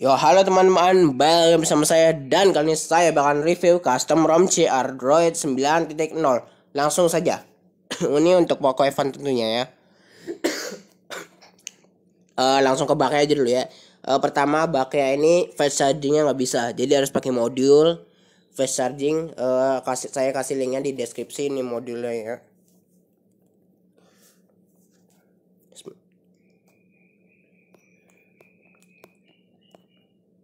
Yo halo teman-teman, balik bersama saya dan kali ini saya bakal review custom ROM CR Droid 9.0 Langsung saja Ini untuk Poco Event tentunya ya uh, Langsung ke baknya aja dulu ya uh, Pertama baknya ini fast chargingnya nggak bisa Jadi harus pakai modul fast charging uh, kasih Saya kasih linknya di deskripsi ini modulnya ya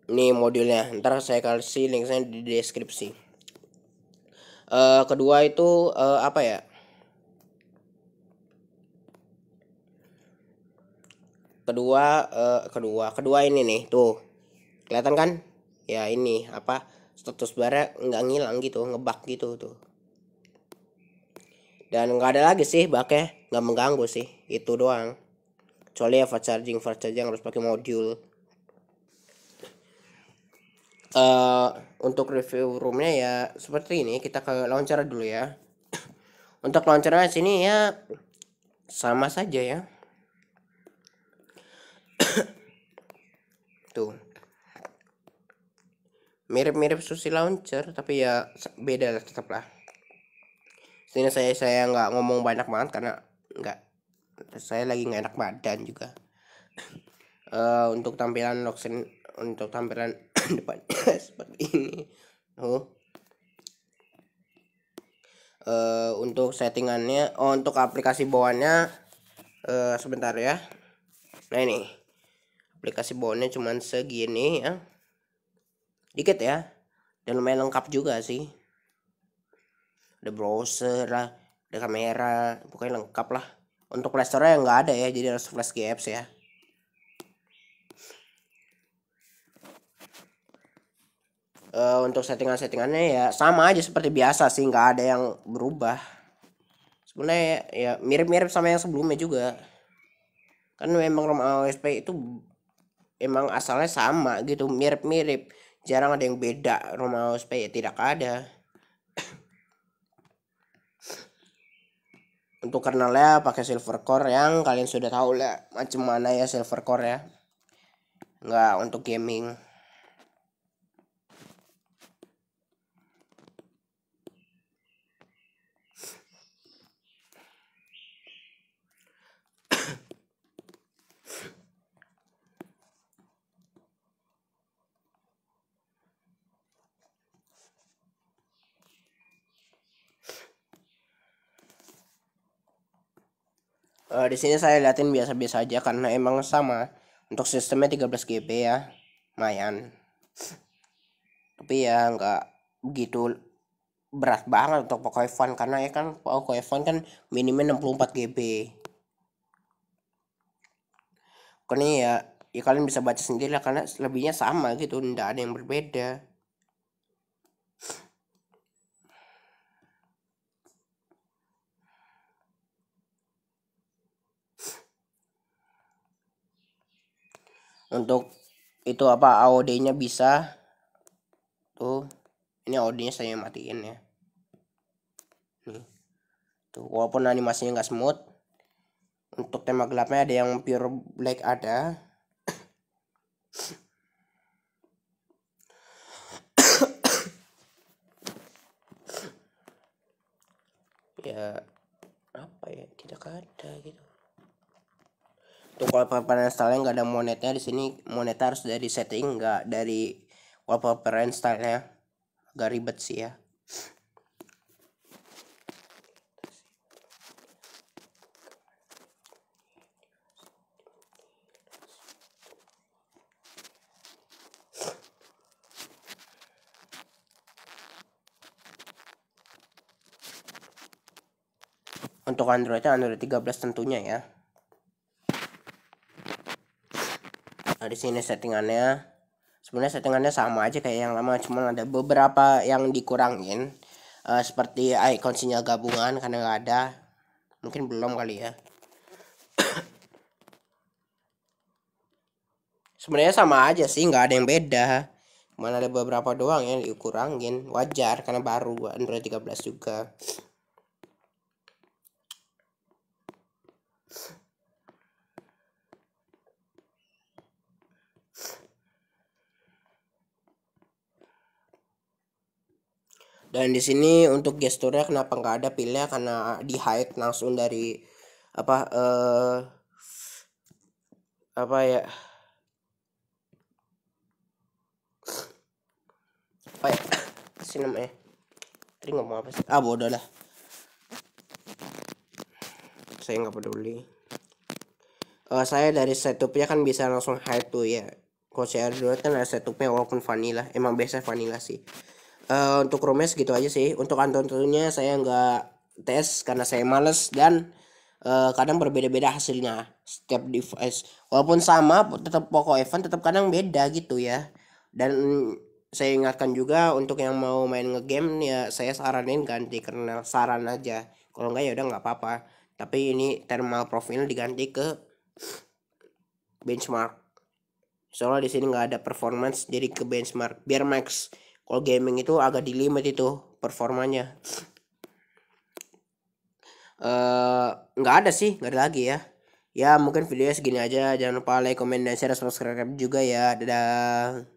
ini modulnya ntar saya kasih linknya di deskripsi uh, kedua itu uh, apa ya kedua uh, kedua kedua ini nih tuh kelihatan kan ya ini apa status barnya nggak ngilang gitu ngebak gitu tuh dan nggak ada lagi sih baknya nggak mengganggu sih itu doang kecuali ya fast charging fast charging harus pakai modul Eh, untuk review roomnya ya seperti ini kita ke launcher dulu ya untuk launchernya sini ya sama saja ya tuh mirip-mirip susi launcher tapi ya beda tetap lah sini saya saya nggak ngomong banyak banget karena nggak saya lagi nggak enak badan juga uh, untuk tampilan login untuk tampilan depannya seperti ini oh uh, untuk settingannya oh, untuk aplikasi bawaannya uh, sebentar ya nah ini aplikasi bawahnya cuman segini ya dikit ya dan lumayan lengkap juga sih ada browser lah ada kamera pokoknya lengkap lah untuk playstore yang nggak ada ya jadi harus flash games ya uh, untuk settingan-settingannya ya sama aja seperti biasa sih nggak ada yang berubah sebenarnya ya mirip-mirip sama yang sebelumnya juga kan memang ROM OSP itu emang asalnya sama gitu mirip-mirip jarang ada yang beda ROM OSP ya tidak ada untuk kernelnya pakai silver core yang kalian sudah tahu lah macam mana ya silver core ya nggak untuk gaming uh, di sini saya liatin biasa-biasa aja karena emang sama untuk sistemnya 13 GB ya lumayan tapi ya nggak begitu berat banget untuk Poco F1 karena ya kan Poco F1 kan minimnya 64 GB Karena ya ya kalian bisa baca sendiri lah karena lebihnya sama gitu ndak ada yang berbeda untuk itu apa AOD-nya bisa tuh ini AOD-nya saya matiin ya nih tuh walaupun animasinya nggak smooth untuk tema gelapnya ada yang pure black ada ya apa ya tidak ada gitu untuk wallpaper installnya nggak ada monetnya di sini monet harus dari setting nggak dari wallpaper installnya agak ribet sih ya untuk Androidnya Android 13 tentunya ya nah di sini settingannya sebenarnya settingannya sama aja kayak yang lama cuma ada beberapa yang dikurangin uh, seperti icon sinyal gabungan karena nggak ada mungkin belum kali ya sebenarnya sama aja sih nggak ada yang beda mana ada beberapa doang yang dikurangin wajar karena baru Android 13 juga dan di sini untuk gesturnya kenapa nggak ada pilnya karena di hide langsung dari apa eh apa ya apa ya si namanya tadi ngomong apa sih ah bodoh lah saya nggak peduli uh, saya dari setupnya kan bisa langsung hide tuh ya kalau saya dulu kan ada setupnya walaupun vanilla emang biasa vanilla sih uh, untuk Rumes gitu aja sih untuk antonnya saya nggak tes karena saya males dan uh, kadang berbeda-beda hasilnya setiap device walaupun sama tetap pokok event tetap kadang beda gitu ya dan saya ingatkan juga untuk yang mau main ngegame ya saya saranin ganti karena saran aja kalau enggak ya udah nggak apa-apa tapi ini thermal profil diganti ke benchmark soalnya di sini nggak ada performance jadi ke benchmark biar max kalau gaming itu agak di limit itu performanya eh, nggak uh, ada sih nggak ada lagi ya ya mungkin videonya segini aja jangan lupa like comment dan share subscribe juga ya dadah